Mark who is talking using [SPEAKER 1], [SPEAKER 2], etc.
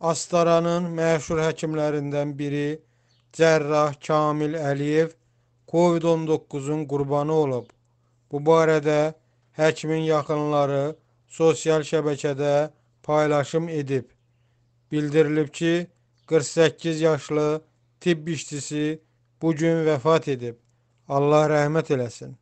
[SPEAKER 1] Astaranın məşhur həkimlərindən biri cərrah Kamil Əliyev COVID-19-un qurbanı olub. Bu barədə həkimin yaxınları sosial şəbəkədə paylaşım edib. Bildirilib ki, 48 yaşlı tibb işçisi bu gün vəfat edib. Allah rəhmət eləsin.